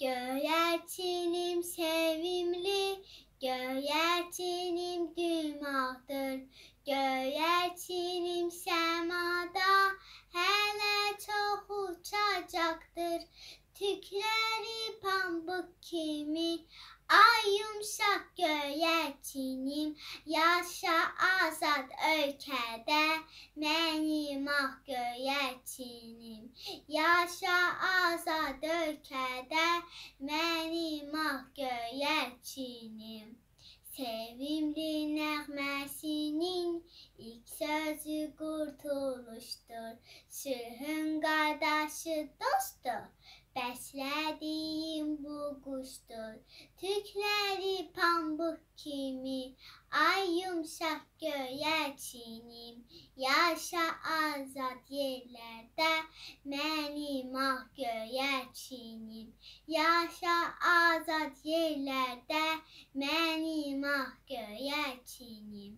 Göyerçinim sevimli, göyerçinim günahtır. Göyerçinim semada hele çok uçacaktır. Tükleri pambuk kimi, ay yumuşak göyerçinim. Yaşa azat ölkede, benim ah göyerçinim. Yaşa Aza dökədə mənim ah göyərçinim. Sevimli nəğməsinin ilk sözü qurtuluşdur. Sülhün qardaşı dostdur, bəslədiyim bu quşdur. Tükləri pambıq kimi, ay yumşaq göyərçinim. Yaşa azad yerlərdə mənim Irmaq göyə çinib, yaşa azad yerlərdə mənim ağ göyə çinib.